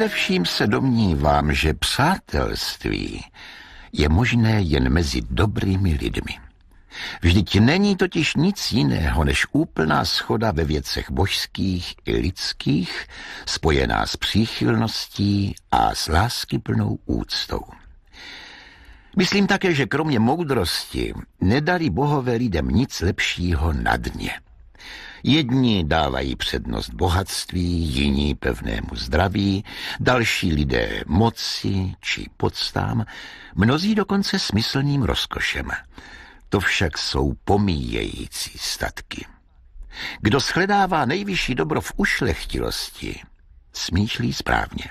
Především se domnívám, že přátelství je možné jen mezi dobrými lidmi. Vždyť není totiž nic jiného než úplná schoda ve věcech božských i lidských, spojená s příchylností a s láskyplnou úctou. Myslím také, že kromě moudrosti nedali bohové lidem nic lepšího na dně. Jedni dávají přednost bohatství, jiní pevnému zdraví, další lidé moci či podstám, mnozí dokonce smyslným rozkošem. To však jsou pomíjející statky. Kdo shledává nejvyšší dobro v ušlechtilosti, smýšlí správně.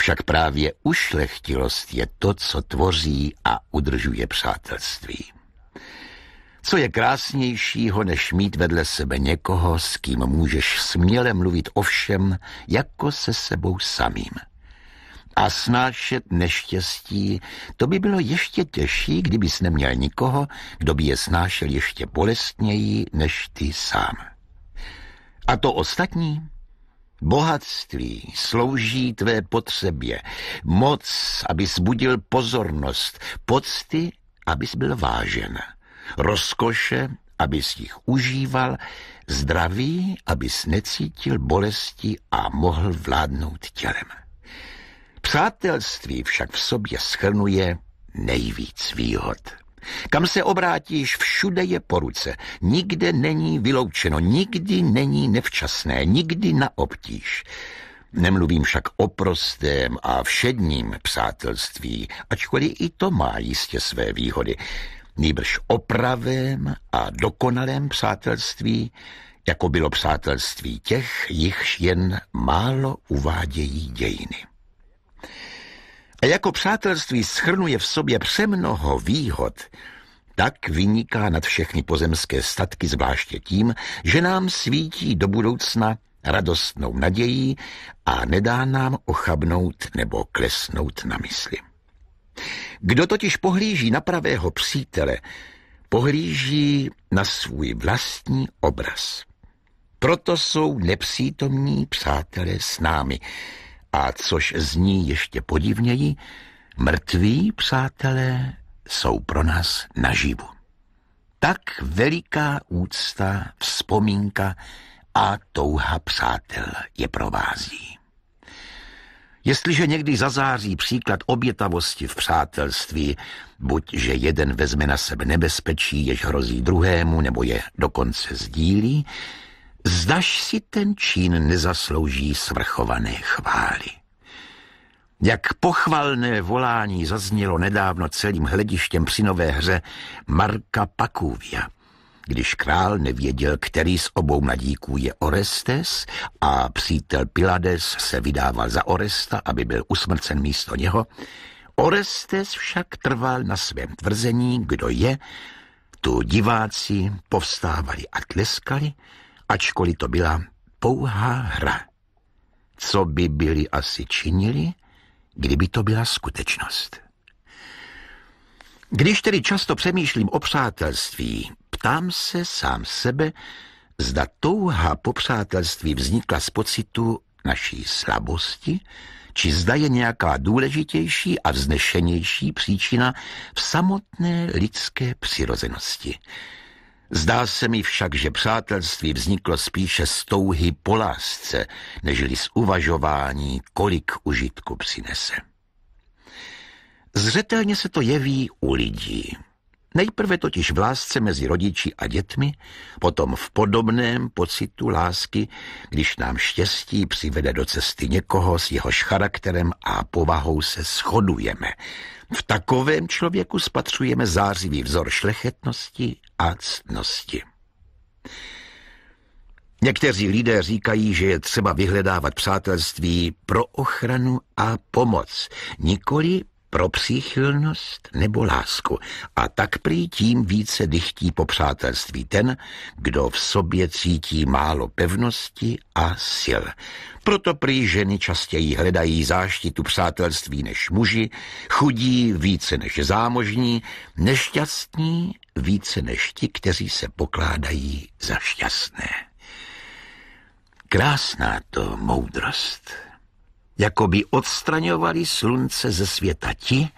Však právě ušlechtilost je to, co tvoří a udržuje přátelství. Co je krásnějšího, než mít vedle sebe někoho, s kým můžeš směle mluvit o všem, jako se sebou samým. A snášet neštěstí, to by bylo ještě těžší, kdybys neměl nikoho, kdo by je snášel ještě bolestněji než ty sám. A to ostatní? Bohatství slouží tvé potřebě, moc, aby zbudil pozornost, pocty, abys byl vážen rozkoše, abys jich užíval, zdraví, abys necítil bolesti a mohl vládnout tělem. Přátelství však v sobě schrnuje nejvíc výhod. Kam se obrátíš, všude je po ruce. Nikde není vyloučeno, nikdy není nevčasné, nikdy na obtíž. Nemluvím však o prostém a všedním přátelství, ačkoliv i to má jistě své výhody – nýbrž o pravém a dokonalém přátelství, jako bylo přátelství těch, jichž jen málo uvádějí dějiny. A jako přátelství schrnuje v sobě přemnoho výhod, tak vyniká nad všechny pozemské statky zvláště tím, že nám svítí do budoucna radostnou nadějí a nedá nám ochabnout nebo klesnout na mysli. Kdo totiž pohlíží na pravého přítele, pohlíží na svůj vlastní obraz. Proto jsou nepřítomní přátelé s námi. A což zní ještě podivněji, mrtví přátelé jsou pro nás naživu. Tak veliká úcta, vzpomínka a touha přátel je provází. Jestliže někdy zazáří příklad obětavosti v přátelství, buď že jeden vezme na sebe nebezpečí, jež hrozí druhému, nebo je dokonce sdílí, zdaš si ten čin nezaslouží svrchované chvály. Jak pochvalné volání zaznělo nedávno celým hledištěm při nové hře Marka Pakuvia – když král nevěděl, který z obou mladíků je Orestes a přítel Pilades se vydával za Oresta, aby byl usmrcen místo něho, Orestes však trval na svém tvrzení, kdo je, tu diváci povstávali a tleskali, ačkoliv to byla pouhá hra. Co by byli asi činili, kdyby to byla skutečnost? Když tedy často přemýšlím o přátelství, ptám se sám sebe, zda touha po přátelství vznikla z pocitu naší slabosti, či zda je nějaká důležitější a vznešenější příčina v samotné lidské přirozenosti. Zdá se mi však, že přátelství vzniklo spíše z touhy po lásce, nežli z uvažování, kolik užitku přinese. Zřetelně se to jeví u lidí. Nejprve totiž v lásce mezi rodiči a dětmi, potom v podobném pocitu lásky, když nám štěstí přivede do cesty někoho, s jehož charakterem a povahou se shodujeme. V takovém člověku spatřujeme zářivý vzor šlechetnosti a ctnosti. Někteří lidé říkají, že je třeba vyhledávat přátelství pro ochranu a pomoc, nikoli pro příchylnost nebo lásku a tak prý tím více dychtí po přátelství ten, kdo v sobě cítí málo pevnosti a sil. Proto prý ženy častěji hledají záštitu přátelství než muži, chudí více než zámožní, nešťastní více než ti, kteří se pokládají za šťastné. Krásná to moudrost jako by odstraňovali slunce ze světa ti,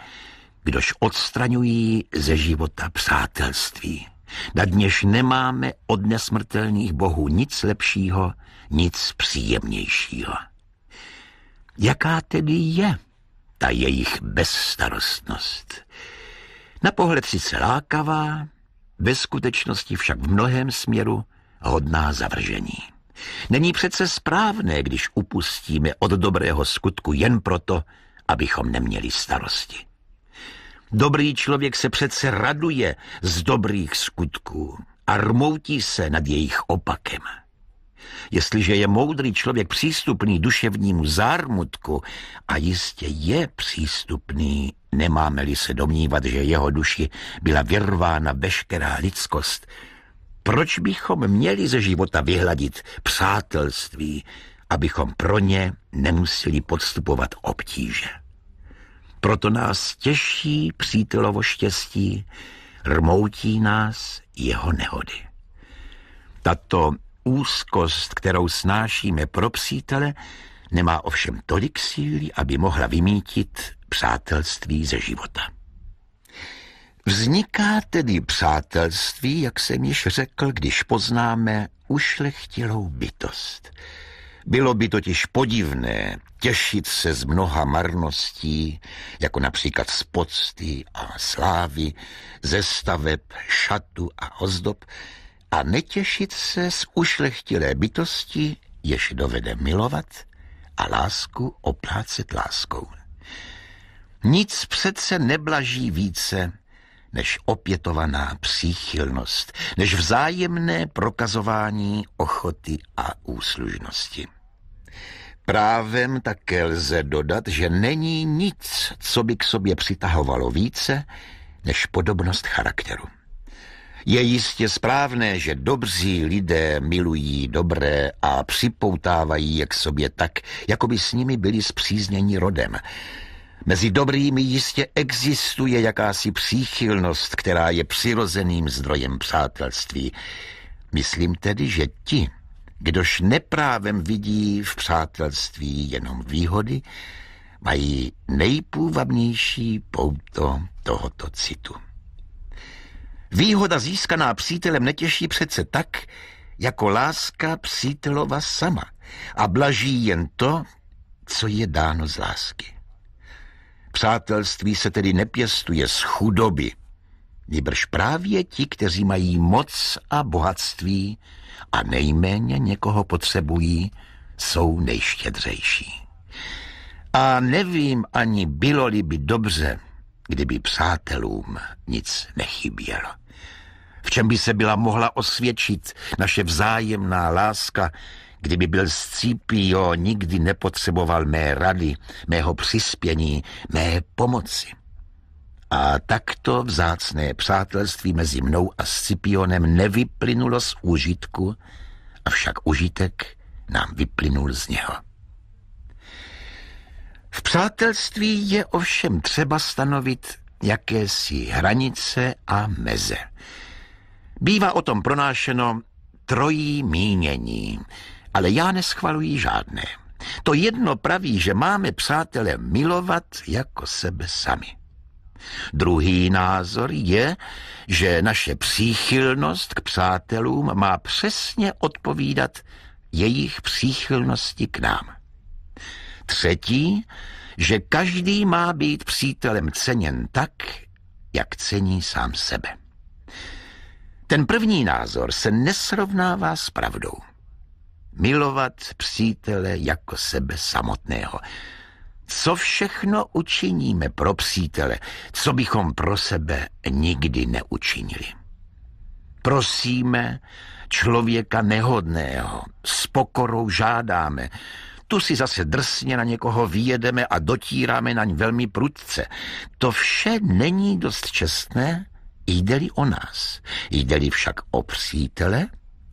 kdož odstraňují ze života přátelství. Na dněž nemáme od nesmrtelných bohů nic lepšího, nic příjemnějšího. Jaká tedy je ta jejich bezstarostnost? Na pohled sice lákavá, ve skutečnosti však v mnohem směru hodná zavržení. Není přece správné, když upustíme od dobrého skutku jen proto, abychom neměli starosti. Dobrý člověk se přece raduje z dobrých skutků a rmoutí se nad jejich opakem. Jestliže je moudrý člověk přístupný duševnímu zármutku, a jistě je přístupný, nemáme-li se domnívat, že jeho duši byla vyrvána veškerá lidskost, proč bychom měli ze života vyhladit přátelství, abychom pro ně nemuseli podstupovat obtíže? Proto nás těší přítelovo štěstí, rmoutí nás jeho nehody. Tato úzkost, kterou snášíme pro přítele, nemá ovšem tolik síly, aby mohla vymítit přátelství ze života. Vzniká tedy přátelství, jak jsem již řekl, když poznáme ušlechtilou bytost. Bylo by totiž podivné těšit se z mnoha marností, jako například z pocty a slávy, ze staveb, šatu a ozdob, a netěšit se z ušlechtilé bytosti, jež dovede milovat a lásku oplácet láskou. Nic přece neblaží více než opětovaná příchylnost, než vzájemné prokazování ochoty a úslužnosti. Právem také lze dodat, že není nic, co by k sobě přitahovalo více, než podobnost charakteru. Je jistě správné, že dobří lidé milují dobré a připoutávají je k sobě tak, jako by s nimi byli zpřízněni rodem – Mezi dobrými jistě existuje jakási příchylnost, která je přirozeným zdrojem přátelství. Myslím tedy, že ti, kdož neprávem vidí v přátelství jenom výhody, mají nejpůvabnější pouto tohoto citu. Výhoda získaná přítelem netěší přece tak, jako láska přítelova sama a blaží jen to, co je dáno z lásky. Přátelství se tedy nepěstuje z chudoby, nýbrž právě ti, kteří mají moc a bohatství a nejméně někoho potřebují, jsou nejštědřejší. A nevím ani bylo-li by dobře, kdyby přátelům nic nechybělo. V čem by se byla mohla osvědčit naše vzájemná láska, Kdyby byl Scipio, nikdy nepotřeboval mé rady, mého přispění, mé pomoci. A takto vzácné přátelství mezi mnou a Scipionem nevyplynulo z užitku, avšak užitek nám vyplynul z něho. V přátelství je ovšem třeba stanovit jakési hranice a meze. Bývá o tom pronášeno trojí mínění – ale já neschvaluji žádné. To jedno praví, že máme přátelé milovat jako sebe sami. Druhý názor je, že naše příchylnost k přátelům má přesně odpovídat jejich příchylnosti k nám. Třetí, že každý má být přítelem ceněn tak, jak cení sám sebe. Ten první názor se nesrovnává s pravdou milovat přítele jako sebe samotného. Co všechno učiníme pro přítele, co bychom pro sebe nikdy neučinili? Prosíme člověka nehodného, s pokorou žádáme, tu si zase drsně na někoho vyjedeme a dotíráme na velmi prudce. To vše není dost čestné, jde-li o nás. Jde-li však o přítele,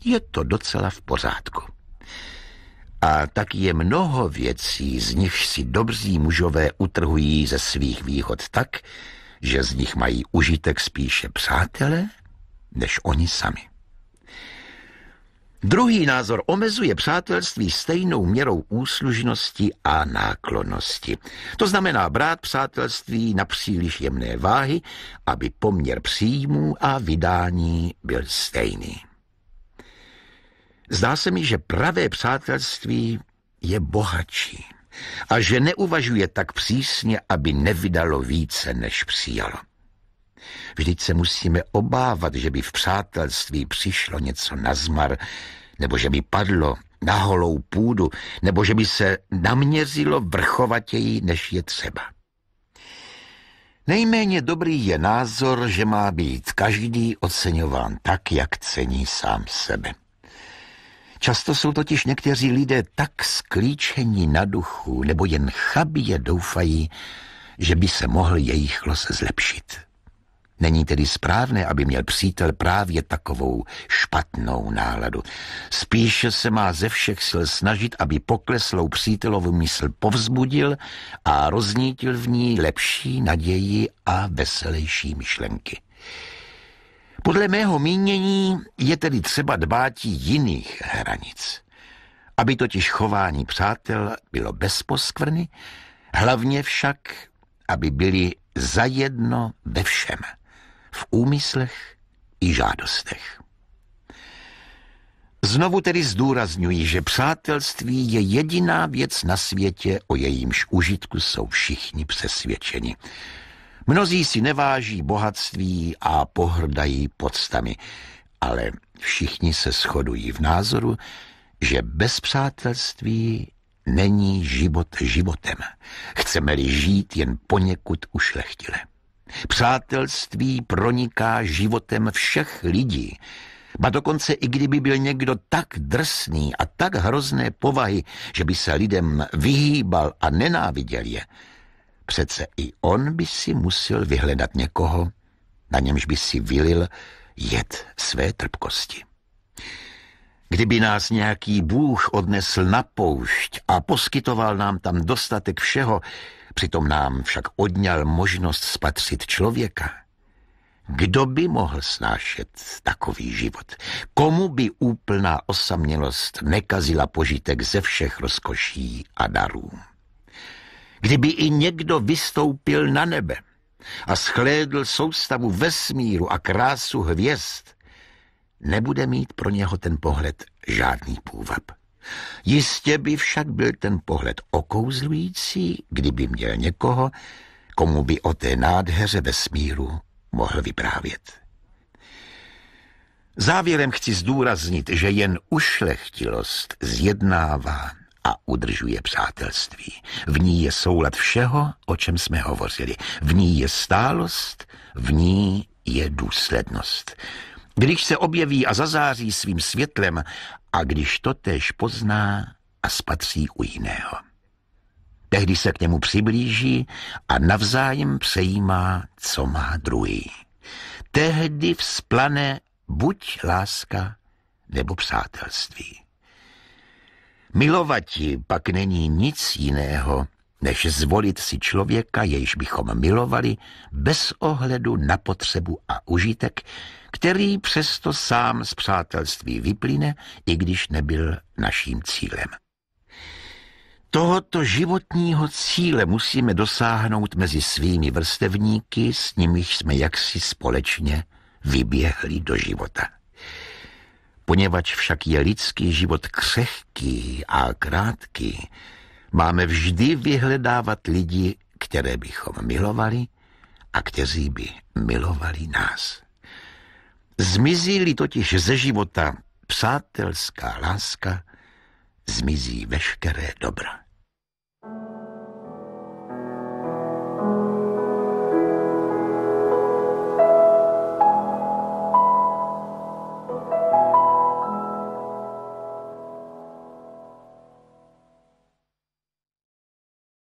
je to docela v pořádku. A tak je mnoho věcí, z nichž si dobří mužové utrhují ze svých výhod tak, že z nich mají užitek spíše přátelé než oni sami. Druhý názor omezuje přátelství stejnou měrou úslužnosti a náklonnosti. To znamená brát přátelství na příliš jemné váhy, aby poměr příjmů a vydání byl stejný. Zdá se mi, že pravé přátelství je bohatší a že neuvažuje tak přísně, aby nevydalo více, než přijalo. Vždyť se musíme obávat, že by v přátelství přišlo něco na zmar, nebo že by padlo na holou půdu, nebo že by se naměřilo vrchovatěji, než je třeba. Nejméně dobrý je názor, že má být každý oceňován tak, jak cení sám sebe. Často jsou totiž někteří lidé tak sklíčení na duchu, nebo jen chabě doufají, že by se mohl jejich los zlepšit. Není tedy správné, aby měl přítel právě takovou špatnou náladu. Spíše se má ze všech sil snažit, aby pokleslou přítelovu mysl povzbudil a roznítil v ní lepší naději a veselější myšlenky. Podle mého mínění je tedy třeba dbáti jiných hranic. Aby totiž chování přátel bylo bez poskvrny, hlavně však, aby byli zajedno ve všem, v úmyslech i žádostech. Znovu tedy zdůrazňuji, že přátelství je jediná věc na světě, o jejímž užitku jsou všichni přesvědčeni – Mnozí si neváží bohatství a pohrdají podstami, ale všichni se shodují v názoru, že bez přátelství není život životem. Chceme-li žít jen poněkud ušlechtile. Přátelství proniká životem všech lidí. Ba dokonce i kdyby byl někdo tak drsný a tak hrozné povahy, že by se lidem vyhýbal a nenáviděl je, Přece i on by si musel vyhledat někoho, na němž by si vylil jed své trpkosti. Kdyby nás nějaký bůh odnesl na poušť a poskytoval nám tam dostatek všeho, přitom nám však odňal možnost spatřit člověka, kdo by mohl snášet takový život? Komu by úplná osamělost nekazila požitek ze všech rozkoší a darů? Kdyby i někdo vystoupil na nebe a schlédl soustavu vesmíru a krásu hvězd, nebude mít pro něho ten pohled žádný půvab. Jistě by však byl ten pohled okouzlující, kdyby měl někoho, komu by o té nádheře vesmíru mohl vyprávět. Závěrem chci zdůraznit, že jen ušlechtilost zjednává a udržuje přátelství. V ní je soulad všeho, o čem jsme hovořili. V ní je stálost, v ní je důslednost. Když se objeví a zazáří svým světlem a když to též pozná a spatří u jiného. Tehdy se k němu přiblíží a navzájem přejímá, co má druhý. Tehdy vzplane buď láska nebo přátelství. Milovati pak není nic jiného, než zvolit si člověka, jejž bychom milovali, bez ohledu na potřebu a užitek, který přesto sám z přátelství vyplyne, i když nebyl naším cílem. Tohoto životního cíle musíme dosáhnout mezi svými vrstevníky, s nimiž jsme jaksi společně vyběhli do života. Poněvadž však je lidský život křehký a krátký, máme vždy vyhledávat lidi, které bychom milovali a kteří by milovali nás. Zmizí-li totiž ze života přátelská láska, zmizí veškeré dobra.